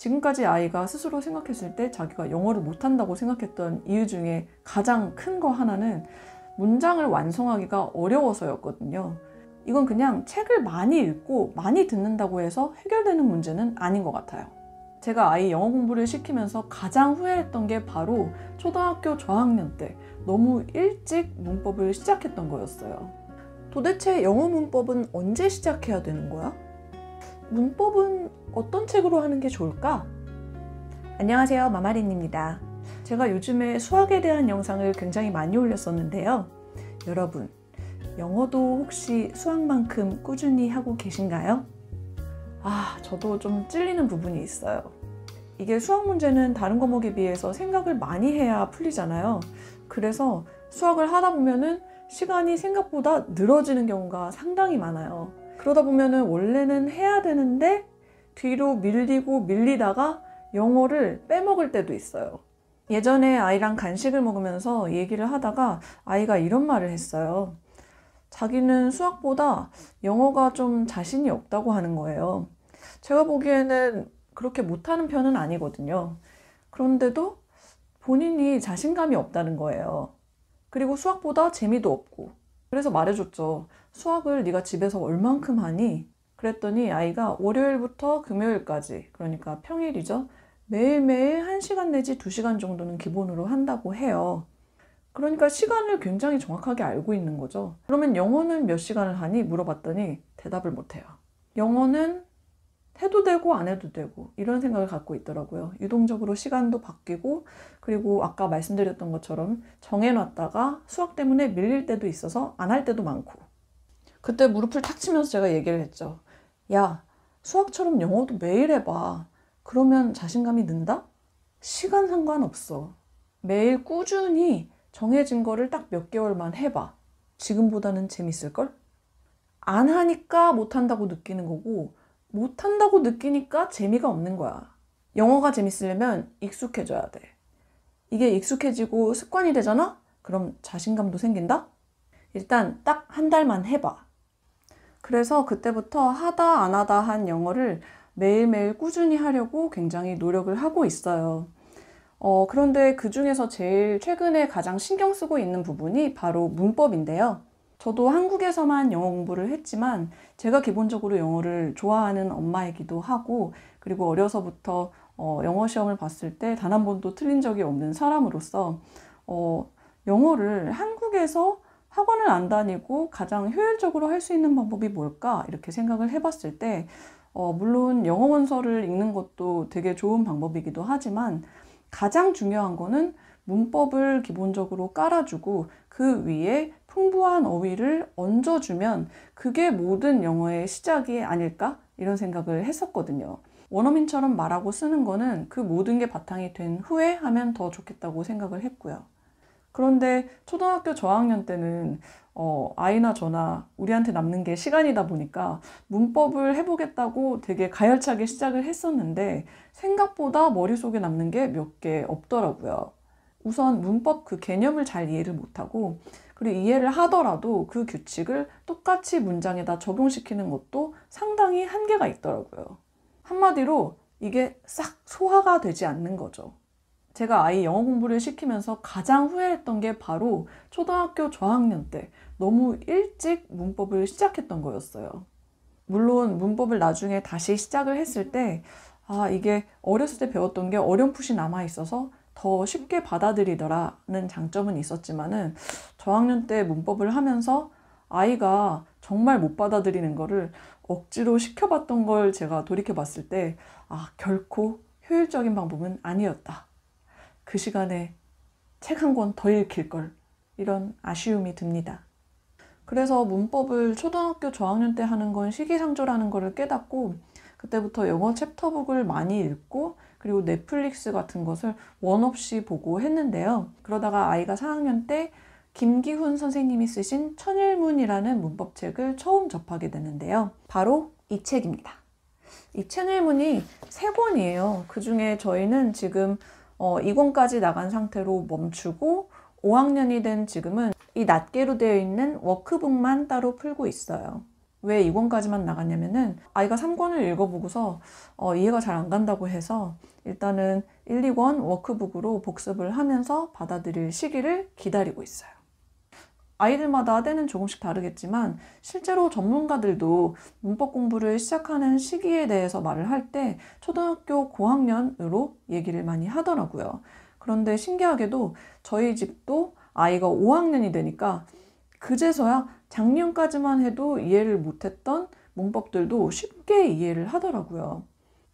지금까지 아이가 스스로 생각했을 때 자기가 영어를 못한다고 생각했던 이유 중에 가장 큰 거 하나는 문장을 완성하기가 어려워서였거든요. 이건 그냥 책을 많이 읽고 많이 듣는다고 해서 해결되는 문제는 아닌 것 같아요. 제가 아이 영어 공부를 시키면서 가장 후회했던 게 바로 초등학교 저학년 때 너무 일찍 문법을 시작했던 거였어요. 도대체 영어 문법은 언제 시작해야 되는 거야? 문법은 어떤 책으로 하는 게 좋을까? 안녕하세요. 마마린입니다. 제가 요즘에 수학에 대한 영상을 굉장히 많이 올렸었는데요. 여러분, 영어도 혹시 수학만큼 꾸준히 하고 계신가요? 아, 저도 좀 찔리는 부분이 있어요. 이게 수학 문제는 다른 과목에 비해서 생각을 많이 해야 풀리잖아요. 그래서 수학을 하다 보면은 시간이 생각보다 늘어지는 경우가 상당히 많아요. 그러다 보면은 원래는 해야 되는데 뒤로 밀리고 밀리다가 영어를 빼먹을 때도 있어요. 예전에 아이랑 간식을 먹으면서 얘기를 하다가 아이가 이런 말을 했어요. 자기는 수학보다 영어가 좀 자신이 없다고 하는 거예요. 제가 보기에는 그렇게 못하는 편은 아니거든요. 그런데도 본인이 자신감이 없다는 거예요. 그리고 수학보다 재미도 없고 그래서 말해줬죠. 수학을 네가 집에서 얼만큼 하니? 그랬더니 아이가 월요일부터 금요일까지 그러니까 평일이죠. 매일매일 1시간 내지 2시간 정도는 기본으로 한다고 해요. 그러니까 시간을 굉장히 정확하게 알고 있는 거죠. 그러면 영어는 몇 시간을 하니? 물어봤더니 대답을 못해요. 영어는 해도 되고 안 해도 되고 이런 생각을 갖고 있더라고요. 유동적으로 시간도 바뀌고 그리고 아까 말씀드렸던 것처럼 정해놨다가 수학 때문에 밀릴 때도 있어서 안 할 때도 많고 그때 무릎을 탁 치면서 제가 얘기를 했죠. 야 수학처럼 영어도 매일 해봐. 그러면 자신감이 는다? 시간 상관없어. 매일 꾸준히 정해진 거를 딱 몇 개월만 해봐. 지금보다는 재밌을걸? 안 하니까 못한다고 느끼는 거고 못한다고 느끼니까 재미가 없는 거야. 영어가 재밌으려면 익숙해져야 돼. 이게 익숙해지고 습관이 되잖아? 그럼 자신감도 생긴다? 일단 딱 한 달만 해봐. 그래서 그때부터 하다 안 하다 한 영어를 매일매일 꾸준히 하려고 굉장히 노력을 하고 있어요. 어, 그런데 그 중에서 제일 최근에 가장 신경 쓰고 있는 부분이 바로 문법인데요. 저도 한국에서만 영어 공부를 했지만 제가 기본적으로 영어를 좋아하는 엄마이기도 하고 그리고 어려서부터 어, 영어 시험을 봤을 때 단 한 번도 틀린 적이 없는 사람으로서 어, 영어를 한국에서 학원을 안 다니고 가장 효율적으로 할 수 있는 방법이 뭘까 이렇게 생각을 해봤을 때 어, 물론 영어 원서를 읽는 것도 되게 좋은 방법이기도 하지만 가장 중요한 거는 문법을 기본적으로 깔아주고 그 위에 풍부한 어휘를 얹어주면 그게 모든 영어의 시작이 아닐까? 이런 생각을 했었거든요. 원어민처럼 말하고 쓰는 거는 그 모든 게 바탕이 된 후에 하면 더 좋겠다고 생각을 했고요. 그런데 초등학교 저학년 때는 어, 아이나 저나 우리한테 남는 게 시간이다 보니까 문법을 해보겠다고 되게 가열차게 시작을 했었는데 생각보다 머릿속에 남는 게 몇 개 없더라고요. 우선 문법 그 개념을 잘 이해를 못하고 그리고 이해를 하더라도 그 규칙을 똑같이 문장에다 적용시키는 것도 상당히 한계가 있더라고요. 한마디로 이게 싹 소화가 되지 않는 거죠. 제가 아이 영어 공부를 시키면서 가장 후회했던 게 바로 초등학교 저학년 때 너무 일찍 문법을 시작했던 거였어요. 물론 문법을 나중에 다시 시작을 했을 때, 아, 이게 어렸을 때 배웠던 게 어렴풋이 남아있어서 더 쉽게 받아들이더라는 장점은 있었지만은 저학년 때 문법을 하면서 아이가 정말 못 받아들이는 거를 억지로 시켜봤던 걸 제가 돌이켜 봤을 때, 아, 결코 효율적인 방법은 아니었다. 그 시간에 책 한 권 더 읽힐 걸. 이런 아쉬움이 듭니다. 그래서 문법을 초등학교 저학년 때 하는 건 시기상조라는 것을 깨닫고, 그때부터 영어 챕터북을 많이 읽고, 그리고 넷플릭스 같은 것을 원 없이 보고 했는데요. 그러다가 아이가 4학년 때 김기훈 선생님이 쓰신 천일문이라는 문법책을 처음 접하게 되는데요. 바로 이 책입니다. 이 천일문이 세 권이에요. 그 중에 저희는 지금 어, 2권까지 나간 상태로 멈추고 5학년이 된 지금은 이 낱개로 되어 있는 워크북만 따로 풀고 있어요. 왜 2권까지만 나갔냐면은 아이가 3권을 읽어보고서 어, 이해가 잘 안 간다고 해서 일단은 1, 2권 워크북으로 복습을 하면서 받아들일 시기를 기다리고 있어요. 아이들마다 때는 조금씩 다르겠지만 실제로 전문가들도 문법 공부를 시작하는 시기에 대해서 말을 할 때 초등학교 고학년으로 얘기를 많이 하더라고요. 그런데 신기하게도 저희 집도 아이가 5학년이 되니까 그제서야 작년까지만 해도 이해를 못했던 문법들도 쉽게 이해를 하더라고요.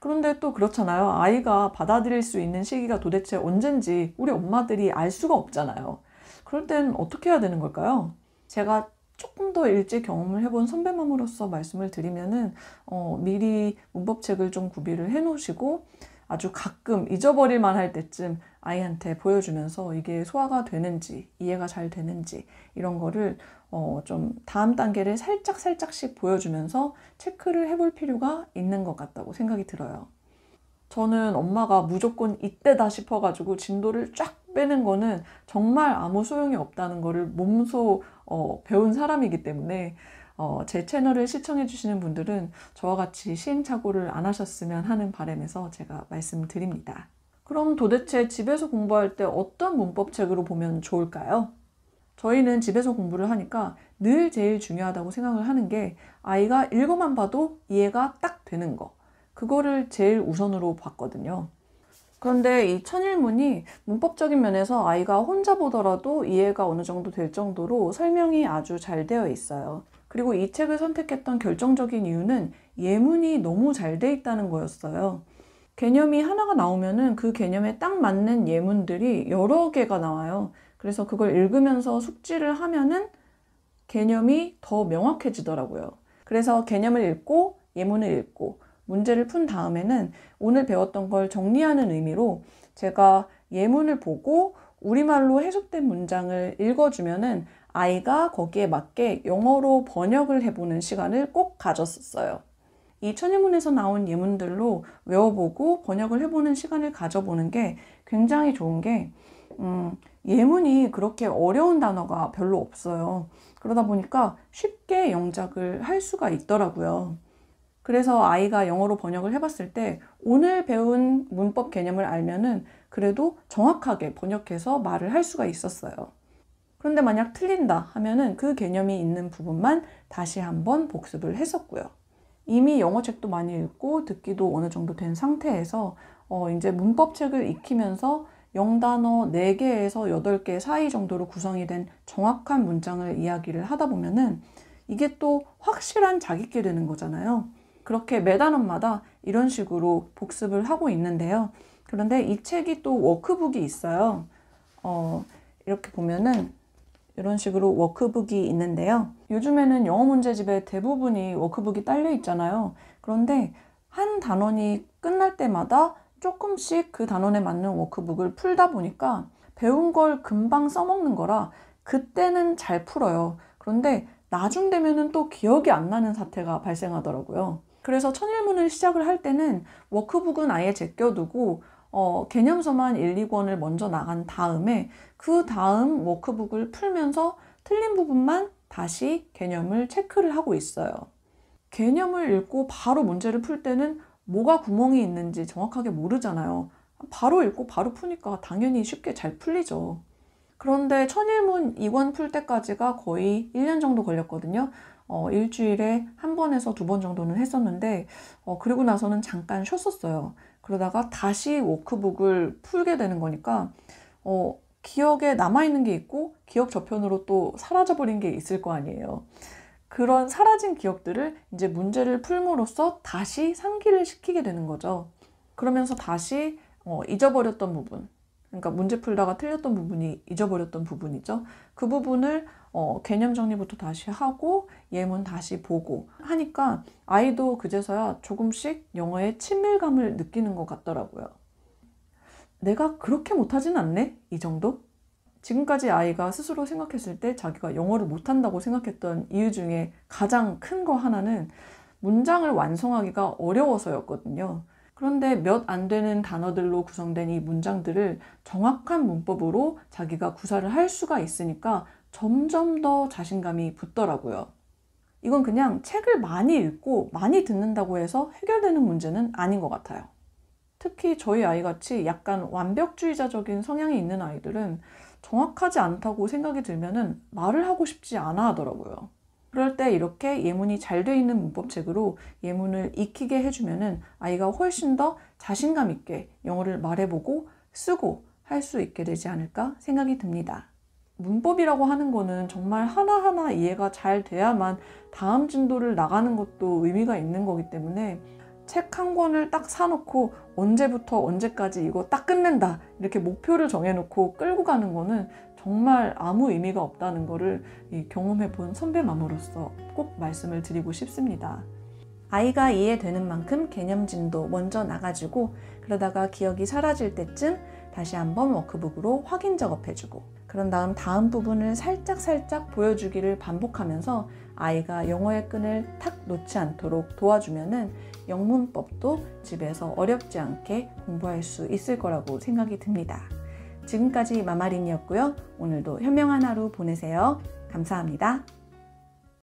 그런데 또 그렇잖아요. 아이가 받아들일 수 있는 시기가 도대체 언젠지 우리 엄마들이 알 수가 없잖아요. 그럴 땐 어떻게 해야 되는 걸까요? 제가 조금 더 일찍 경험을 해본 선배맘으로서 말씀을 드리면은 어, 미리 문법책을 좀 구비를 해놓으시고 아주 가끔 잊어버릴 만할 때쯤 아이한테 보여주면서 이게 소화가 되는지 이해가 잘 되는지 이런 거를 어좀 다음 단계를 살짝 살짝씩 보여주면서 체크를 해볼 필요가 있는 것 같다고 생각이 들어요. 저는 엄마가 무조건 이때다 싶어가지고 진도를 쫙 빼는 거는 정말 아무 소용이 없다는 거를 몸소 어 배운 사람이기 때문에 어, 제 채널을 시청해주시는 분들은 저와 같이 시행착오를 안 하셨으면 하는 바람에서 제가 말씀드립니다. 그럼 도대체 집에서 공부할 때 어떤 문법책으로 보면 좋을까요? 저희는 집에서 공부를 하니까 늘 제일 중요하다고 생각을 하는 게 아이가 읽어만 봐도 이해가 딱 되는 거. 그거를 제일 우선으로 봤거든요. 그런데 이 천일문이 문법적인 면에서 아이가 혼자 보더라도 이해가 어느 정도 될 정도로 설명이 아주 잘 되어 있어요. 그리고 이 책을 선택했던 결정적인 이유는 예문이 너무 잘 돼 있다는 거였어요. 개념이 하나가 나오면은 그 개념에 딱 맞는 예문들이 여러 개가 나와요. 그래서 그걸 읽으면서 숙지를 하면은 개념이 더 명확해지더라고요. 그래서 개념을 읽고 예문을 읽고 문제를 푼 다음에는 오늘 배웠던 걸 정리하는 의미로 제가 예문을 보고 우리말로 해석된 문장을 읽어주면은 아이가 거기에 맞게 영어로 번역을 해보는 시간을 꼭 가졌었어요. 이 천일문에서 나온 예문들로 외워보고 번역을 해보는 시간을 가져보는 게 굉장히 좋은 게 음, 예문이 그렇게 어려운 단어가 별로 없어요. 그러다 보니까 쉽게 영작을 할 수가 있더라고요. 그래서 아이가 영어로 번역을 해봤을 때 오늘 배운 문법 개념을 알면은 그래도 정확하게 번역해서 말을 할 수가 있었어요. 그런데 만약 틀린다 하면은 그 개념이 있는 부분만 다시 한번 복습을 했었고요. 이미 영어책도 많이 읽고 듣기도 어느 정도 된 상태에서 어, 이제 문법책을 익히면서 영단어 4개에서 8개 사이 정도로 구성이 된 정확한 문장을 이야기를 하다 보면은 이게 또 확실한 자기께 되는 거잖아요. 그렇게 매 단원마다 이런 식으로 복습을 하고 있는데요. 그런데 이 책이 또 워크북이 있어요. 어, 이렇게 보면은 이런 식으로 워크북이 있는데요. 요즘에는 영어 문제집에 대부분이 워크북이 딸려 있잖아요. 그런데 한 단원이 끝날 때마다 조금씩 그 단원에 맞는 워크북을 풀다 보니까 배운 걸 금방 써먹는 거라 그때는 잘 풀어요. 그런데 나중 되면은 또 기억이 안 나는 사태가 발생하더라고요. 그래서 천일문을 시작을 할 때는 워크북은 아예 제껴두고 어, 개념서만 1, 2권을 먼저 나간 다음에 그 다음 워크북을 풀면서 틀린 부분만 다시 개념을 체크를 하고 있어요. 개념을 읽고 바로 문제를 풀 때는 뭐가 구멍이 있는지 정확하게 모르잖아요. 바로 읽고 바로 푸니까 당연히 쉽게 잘 풀리죠. 그런데 천일문 2권 풀 때까지가 거의 1년 정도 걸렸거든요. 어, 일주일에 한 번에서 두 번 정도는 했었는데, 어, 그리고 나서는 잠깐 쉬었었어요. 그러다가 다시 워크북을 풀게 되는 거니까, 어, 기억에 남아있는 게 있고 기억 저편으로 또 사라져버린 게 있을 거 아니에요. 그런 사라진 기억들을 이제 문제를 풀므로써 다시 상기를 시키게 되는 거죠. 그러면서 다시 어, 잊어버렸던 부분, 그러니까 문제 풀다가 틀렸던 부분이 잊어버렸던 부분이죠. 그 부분을 어, 개념 정리부터 다시 하고 예문 다시 보고 하니까 아이도 그제서야 조금씩 영어의 친밀감을 느끼는 것 같더라고요. 내가 그렇게 못하진 않네? 이 정도? 지금까지 아이가 스스로 생각했을 때 자기가 영어를 못한다고 생각했던 이유 중에 가장 큰 거 하나는 문장을 완성하기가 어려워서였거든요. 그런데 몇 안 되는 단어들로 구성된 이 문장들을 정확한 문법으로 자기가 구사를 할 수가 있으니까 점점 더 자신감이 붙더라고요. 이건 그냥 책을 많이 읽고 많이 듣는다고 해서 해결되는 문제는 아닌 것 같아요. 특히 저희 아이같이 약간 완벽주의자적인 성향이 있는 아이들은 정확하지 않다고 생각이 들면은 말을 하고 싶지 않아 하더라고요. 그럴 때 이렇게 예문이 잘 돼 있는 문법책으로 예문을 익히게 해주면은 아이가 훨씬 더 자신감 있게 영어를 말해보고 쓰고 할 수 있게 되지 않을까 생각이 듭니다. 문법이라고 하는 거는 정말 하나하나 이해가 잘 돼야만 다음 진도를 나가는 것도 의미가 있는 거기 때문에 책한 권을 딱 사놓고 언제부터 언제까지 이거 딱 끝낸다 이렇게 목표를 정해놓고 끌고 가는 거는 정말 아무 의미가 없다는 거를 경험해 본 선배 맘으로서 꼭 말씀을 드리고 싶습니다. 아이가 이해되는 만큼 개념진도 먼저 나가주고 그러다가 기억이 사라질 때쯤 다시 한번 워크북으로 확인 작업해주고 그런 다음 다음 부분을 살짝살짝 보여주기를 반복하면서 아이가 영어의 끈을 탁 놓지 않도록 도와주면은 영문법도 집에서 어렵지 않게 공부할 수 있을 거라고 생각이 듭니다. 지금까지 마마린이었고요. 오늘도 현명한 하루 보내세요. 감사합니다.